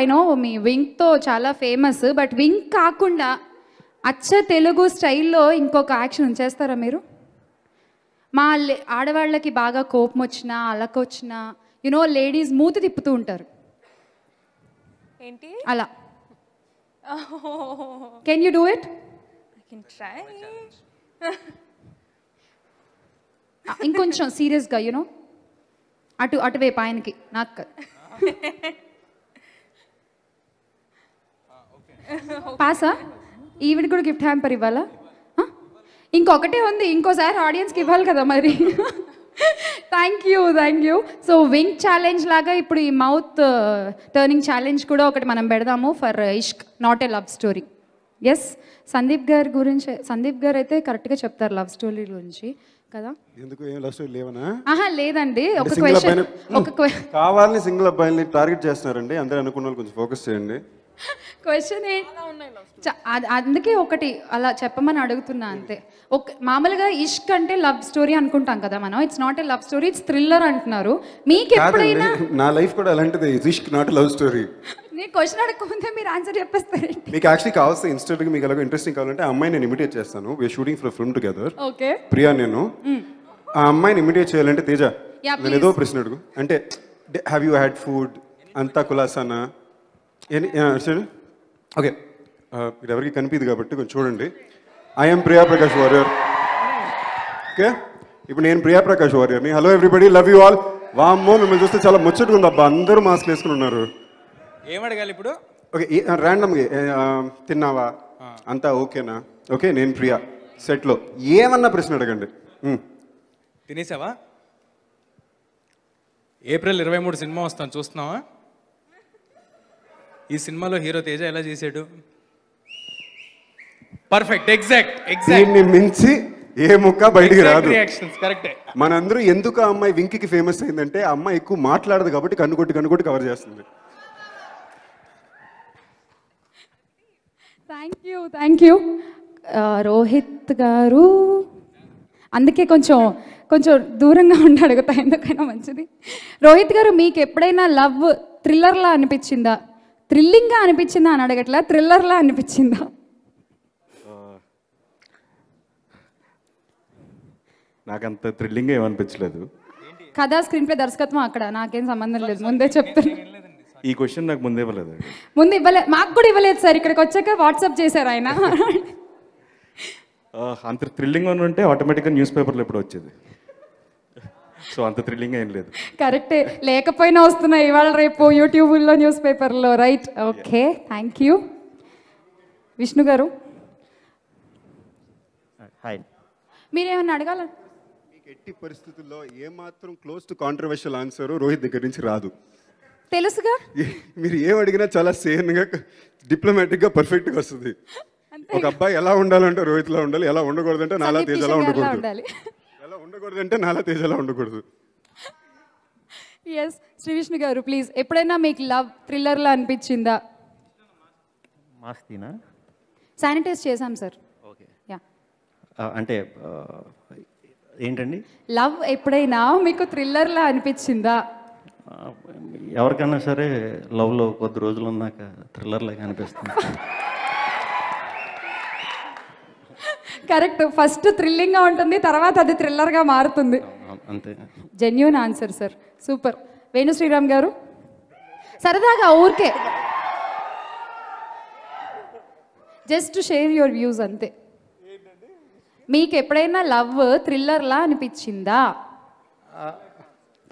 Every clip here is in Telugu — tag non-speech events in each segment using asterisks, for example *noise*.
ఐ నో మీ వింగ్తో చాలా ఫేమస్ బట్ వింగ్ కాకుండా అచ్చ తెలుగు స్టైల్లో ఇంకొక యాక్షన్ ఉంచేస్తారా మీరు మా ఆడవాళ్ళకి బాగా కోపం వచ్చినా అలకొచ్చినా యునో లేడీస్ మూతి తిప్పుతూ ఉంటారు ఏంటి అలా కెన్ యూ డూ ఇట్ ఇంకొంచెం సీరియస్గా యునో అటు అటువే పాయనకి నాకు *laughs* *laughs* పాసా ఈవిడ కూడా గిఫ్ట్ హ్యాంపర్ ఇవ్వాలా ఇంకొకటే ఉంది ఇంకోసారి ఆడియన్స్కి ఇవ్వాలి కదా మరి thank you thank you so wing challenge లాగా ఇప్పుడు ఈ మౌత్ టర్నింగ్ ఛాలెంజ్ కూడా ఒకటి మనం పెడదాము for Ishq not a love story yes Sandeep గారి గురించి సందీప్ గారు అయితే కరెక్ట్గా చెప్తారు లవ్ స్టోరీ గురించి కదా ఎందుకు ఏం లవ్ స్టోరీ లేవనా ఆహా లేదండి ఒక క్వశ్చన్ ఒక కావాలని సింగిల్ అబ్బాయిని టార్గెట్ చేస్తున్నారండి అందరూ అనుకున్న కొంచెం ఫోకస్ చేయండి క్వశ్చన్ అందుకే ఒకటి అలా చెప్పమని అడుగుతున్నా అంతే ఒక మామూలుగా ఇష్క్ అంటే లవ్ స్టోరీ అనుకుంటాం కదా మనం it's not a love story it's thriller అంటున్నారు మీకు ఎప్పుడైనా నా లైఫ్ కూడా అలాంటిది ఇష్క్ నాట్ లవ్ స్టోరీ నేను క్వశ్చన్ అడగకపోతే మీరు ఆన్సర్ చెప్పేస్తారు మీకు యాక్చువల్లీ కావాల్సిన ఇన్స్టెంట్ మీకు అలాగే ఇంట్రెస్టింగ్ కావాలంటే ఆ అమ్మాయి నేను ఇమిడియేట్ చేస్తాను we're shooting for film together okay Priya నేను ఆ అమ్మాయిని ఇమిటేట్ చేయాలంటే తేజ నేను ఏదో ప్రశ్న అడుగు అంటే హ్యావ్ యూ హ్యాడ్ ఫుడ్ అంతా కులాసానా ఓకే మీరు ఎవరికి కనిపించదు కాబట్టి కొంచెం చూడండి ఐఎమ్ ప్రియాప్రకాష్ వారియర్ ఓకే ఇప్పుడు నేను ప్రియాప్రకాష్ వారియర్ని hello everybody love you all వామ్మో మిమ్మల్ని చూస్తే చాలా ముచ్చటగా ఉంది అబ్బా అందరూ మాస్క్ వేసుకుని ఉన్నారు ఏమడగాలి ఇప్పుడు ఓకే ర్యాండమ్గా uh, తిన్నావా అంతా ఓకేనా ఓకే నేను ప్రియా సెట్లో ఏమన్నా ప్రశ్న అడగండి తినేసావా ఏప్రిల్ ఇరవై మూడు సినిమా వస్తాను చూస్తున్నావా ఈ సినిమాలో హీరో తేజ ఎలా చేశాడు పర్ఫెక్ట్ ఎగ్జాక్ట్ ఎగ్జాక్ట్ మించి ఏ ముక్క బయటికి రాదు కరెక్టే మనందరూ ఎందుకు ఆ అమ్మాయి వింకికి ఫేమస్ అయిందంటే ఆ అమ్మాయి ఎక్కువ మాట్లాడదు కాబట్టి కన్నుకొట్టి కన్నుకొట్టి కవర్ చేస్తుంది thank you thank you Rohit గారు అందుకే కొంచెం కొంచెం దూరంగా ఉండి అడుగుతా ఎందుకైనా మంచిది రోహిత్ గారు మీకు ఎప్పుడైనా లవ్ థ్రిల్లర్లా అనిపించిందా థ్రిల్లింగ్గా అనిపించిందా అని అడగట్లా థ్రిల్లర్లా అనిపించిందా నాకంత థ్రిల్లింగ్ ఏమనిపించలేదు కథ స్క్రీన్ ప్లే దర్శకత్వం అక్కడ నాకేం సంబంధం లేదు ముందే చెప్తాను ఈ క్వశ్చన్ నాకు ముందే ఇవ్వలేదు ముందు ఇవ్వలేదు మాకు కూడా ఇవ్వలేదు సార్ ఇక్కడికి వచ్చాక వాట్సాప్ చేశారు ఆయన *laughs* అంత థ్రిల్లింగ్ ఉంటే ఆటోమేటిక్గా న్యూస్ పేపర్లో ఎప్పుడు వచ్చేది సో అంత థ్రిల్లింగ్ ఏం లేదు కరెక్టే లేకపోయినా వస్తున్నాయి ఇవాళ రేపు యూట్యూబ్లో న్యూస్ పేపర్లో right okay thank you Vishnu గారు హాయ్ మీరేమన్నా అడగాల ఎట్టి పరిస్థితుల్లో ఏమాత్రం close to controversial answer Rohit దగ్గర నుంచి రాదు తెలుసుగా మీరు ఏం అడిగినా చాలా సేన్గా డిప్లొమాటిక్గా పర్ఫెక్ట్గా వస్తుంది ఒక అబ్బాయి ఎలా ఉండాలంటే రోహిత్లా ఉండాలి ఎలా ఉండకూడదంటే నాలా ఎలా ఉండకూడదు అలా ఉండకూడదు అంటే నాలా తేజ్ అలా ఉండకూడదు ఎస్ శ్రీ విష్ణు గారు ప్లీజ్ ఎప్పుడైనా మీకు లవ్ థ్రిల్లర్లా అనిపించిందా మాస్తినా శానిటైజ్ చేశాం సార్ ఓకే యా అంటే ఏంటండి లవ్ ఎప్పుడైనా మీకు థ్రిల్లర్లా అనిపించిందా ఎవరికైనా సరే లవ్లో కొద్ది రోజులు ఉన్నాక థ్రిల్లర్లాగా అనిపిస్తుంది కరెక్ట్ ఫస్ట్ థ్రిల్లింగ్గా ఉంటుంది తర్వాత అది థ్రిల్లర్గా మారుతుంది అంతే genuine answer sir super Venu Sriram గారు సరదాగా ఊరికే జస్ట్ షేర్ యువర్ వ్యూస్ అంతే మీకు ఎప్పుడైనా లవ్ థ్రిల్లర్లా అనిపించిందా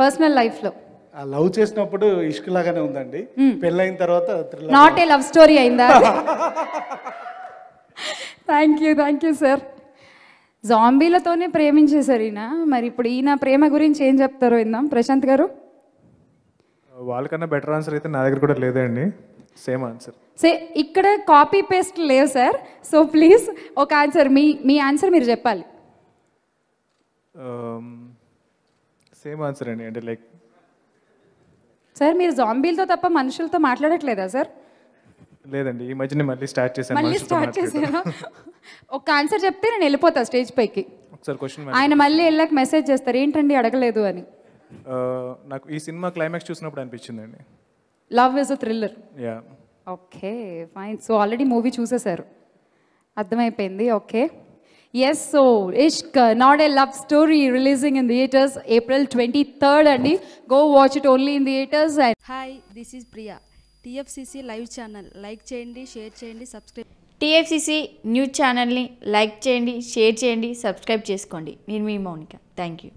పర్సనల్ లైఫ్లో లవ్ చేసినప్పుడు ఇష్క్ లాగానే ఉందండి hmm. పెళ్ళైన తర్వాత నాట్ ఏ లవ్ స్టోరీ అయిందా *laughs* thank you thank you sir జాంబీలతోనే ప్రేమించేశారు ఈయన మరి ఇప్పుడు ఈయన ప్రేమ గురించి ఏం చెప్తారో విందాం ప్రశాంత్ గారు uh, వాళ్ళకన్నా బెటర్ ఆన్సర్ అయితే నా దగ్గర కూడా లేదండి సేమ్ ఆన్సర్ సే ఇక్కడ కాపీ పేస్ట్ లేవు సార్ సో ప్లీజ్ ఒక ఆన్సర్ మీ మీ ఆన్సర్ మీరు చెప్పాలి సేమ్ um, ఆన్సర్ అండి అంటే లైక్ సార్ మీరు జాంబీలతో తప్ప మనుషులతో మాట్లాడట్లేదా సార్ లేదండి ఈ మధ్యనే మళ్ళీ స్టార్ట్ చేశాను మళ్ళీ స్టార్ట్ చేశాను ఒక ఆన్సర్ చెప్తే నేను వెళ్ళిపోతా స్టేజ్ పైకి ఒకసారి క్వశ్చన్ ఆయన మళ్ళీ వెళ్ళాక మెసేజ్ చేస్తారు ఏంటండి అడగలేదు అని నాకు ఈ సినిమా క్లైమాక్స్ చూసినప్పుడు అనిపించిందండి love is a thriller yeah okay fine so already movie చూసేశారు అర్థమైపోయింది okay yes so Ishq not a love story releasing in theatres April twenty third అండి go watch it only in theatres and hi this is Priya TFCC live channel like చేయండి షేర్ చేయండి సబ్స్క్రైబ్ టీఎఫ్సీసీ న్యూస్ ఛానల్ని లైక్ చేయండి షేర్ చేయండి సబ్స్క్రైబ్ చేసుకోండి నేను మీ మౌనిక థ్యాంక్ యూ